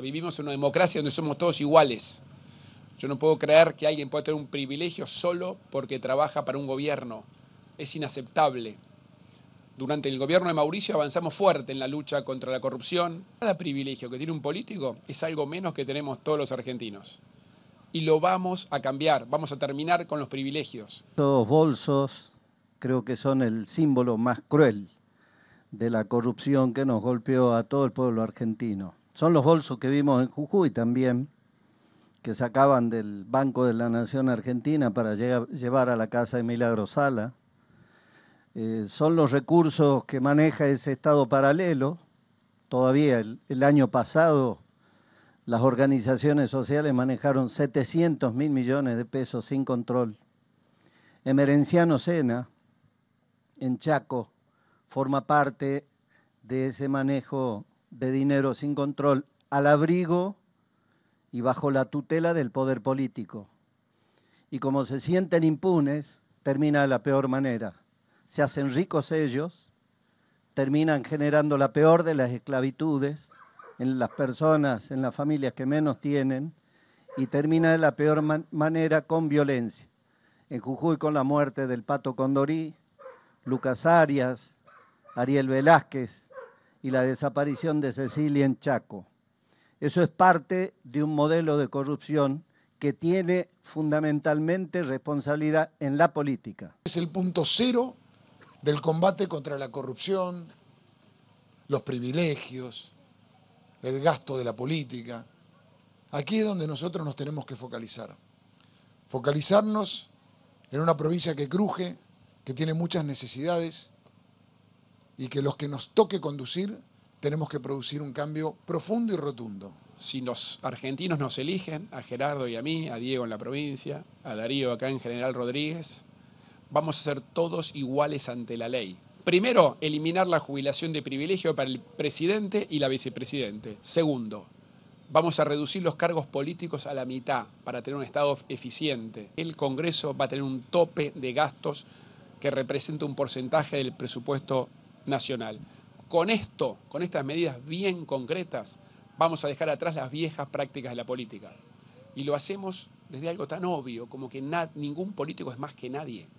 vivimos en una democracia donde somos todos iguales. Yo no puedo creer que alguien pueda tener un privilegio solo porque trabaja para un gobierno. Es inaceptable. Durante el gobierno de Mauricio avanzamos fuerte en la lucha contra la corrupción. Cada privilegio que tiene un político es algo menos que tenemos todos los argentinos. Y lo vamos a cambiar, vamos a terminar con los privilegios. Todos bolsos creo que son el símbolo más cruel de la corrupción que nos golpeó a todo el pueblo argentino. Son los bolsos que vimos en Jujuy también, que sacaban del Banco de la Nación Argentina para llevar a la casa de Milagro Sala. Eh, son los recursos que maneja ese Estado paralelo. Todavía el, el año pasado las organizaciones sociales manejaron 700 mil millones de pesos sin control. Emerenciano Sena, en Chaco, forma parte de ese manejo de dinero sin control al abrigo y bajo la tutela del poder político. Y como se sienten impunes, termina de la peor manera. Se hacen ricos ellos, terminan generando la peor de las esclavitudes en las personas, en las familias que menos tienen, y termina de la peor manera con violencia. En Jujuy con la muerte del Pato Condorí, Lucas Arias, Ariel Velázquez, y la desaparición de Cecilia en Chaco. Eso es parte de un modelo de corrupción que tiene fundamentalmente responsabilidad en la política. Es el punto cero del combate contra la corrupción, los privilegios, el gasto de la política. Aquí es donde nosotros nos tenemos que focalizar. Focalizarnos en una provincia que cruje, que tiene muchas necesidades, y que los que nos toque conducir tenemos que producir un cambio profundo y rotundo. Si los argentinos nos eligen, a Gerardo y a mí, a Diego en la provincia, a Darío acá en General Rodríguez, vamos a ser todos iguales ante la ley. Primero, eliminar la jubilación de privilegio para el presidente y la vicepresidente. Segundo, vamos a reducir los cargos políticos a la mitad para tener un Estado eficiente. El Congreso va a tener un tope de gastos que representa un porcentaje del presupuesto nacional. Con esto, con estas medidas bien concretas, vamos a dejar atrás las viejas prácticas de la política. Y lo hacemos desde algo tan obvio como que ningún político es más que nadie.